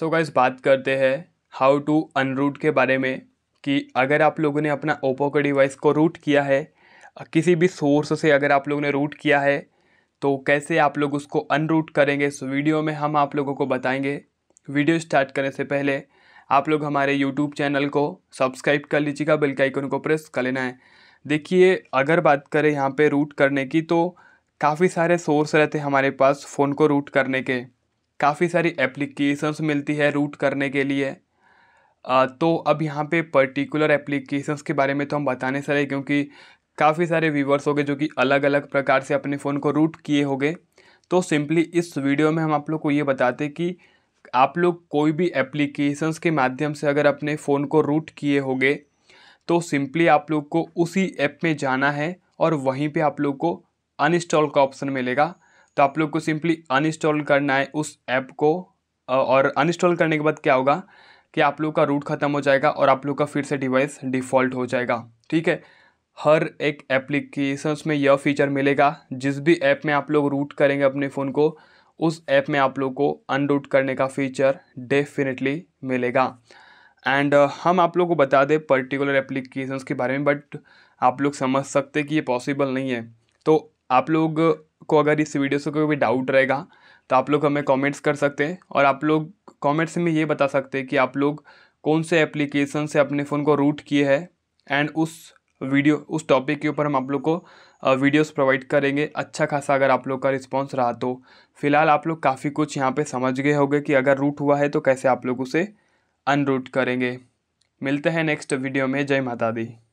सो so guys बात करते हैं हाउ टू अनरूट के बारे में कि अगर आप लोगों ने अपना ओप्पो का डिवाइस को रूट किया है किसी भी सोर्स से अगर आप लोगों ने रूट किया है तो कैसे आप लोग उसको अनरूट करेंगे सो so वीडियो में हम आप लोगों को बताएंगे वीडियो स्टार्ट करने से पहले आप लोग हमारे यूट्यूब चैनल को सब्सक्राइब कर लीजिएगा बिल के आइकन को प्रेस कर लेना है देखिए अगर बात करें यहाँ पे रूट करने की तो काफ़ी सारे सोर्स रहते हैं हमारे पास फ़ोन को रूट करने के काफ़ी सारी एप्लीकेशंस मिलती है रूट करने के लिए तो अब यहाँ पे पर्टिकुलर एप्लीकेशंस के बारे में तो हम बताने नहीं क्योंकि काफ़ी सारे व्यूवर्स गए जो कि अलग अलग प्रकार से अपने फ़ोन को रूट किए होंगे तो सिंपली इस वीडियो में हम आप लोग को ये बताते कि आप लोग कोई भी एप्लीकेशंस के माध्यम से अगर अपने फ़ोन को रूट किए होंगे तो सिंपली आप लोग को उसी ऐप में जाना है और वहीं पे आप लोग को अनइंस्टॉल का ऑप्शन मिलेगा तो आप लोग को सिंपली अनइंस्टॉल करना है उस ऐप को और अनइंस्टॉल करने के बाद क्या होगा कि आप लोग का रूट ख़त्म हो जाएगा और आप लोग का फिर से डिवाइस डिफ़ॉल्ट हो जाएगा ठीक है हर एक एप्लीकेशन में यह फीचर मिलेगा जिस भी ऐप में आप लोग रूट करेंगे अपने फ़ोन को उस ऐप में आप लोग को अनरूट करने का फीचर डेफिनेटली मिलेगा एंड हम आप लोग को बता दें पर्टिकुलर एप्लीकेशंस के बारे में बट आप लोग समझ सकते कि ये पॉसिबल नहीं है तो आप लोग को अगर इस वीडियो से कोई भी डाउट रहेगा तो आप लोग हमें कमेंट्स कर सकते हैं और आप लोग कमेंट्स में ये बता सकते हैं कि आप लोग कौन से एप्लीकेशन से अपने फ़ोन को रूट किए हैं एंड उस वीडियो उस टॉपिक के ऊपर हम आप लोग को वीडियोस प्रोवाइड करेंगे अच्छा खासा अगर आप लोग का रिस्पांस रहा तो फिलहाल आप लोग काफ़ी कुछ यहाँ पे समझ गए होंगे कि अगर रूट हुआ है तो कैसे आप लोग उसे अनरूट करेंगे मिलते हैं नेक्स्ट वीडियो में जय माता दी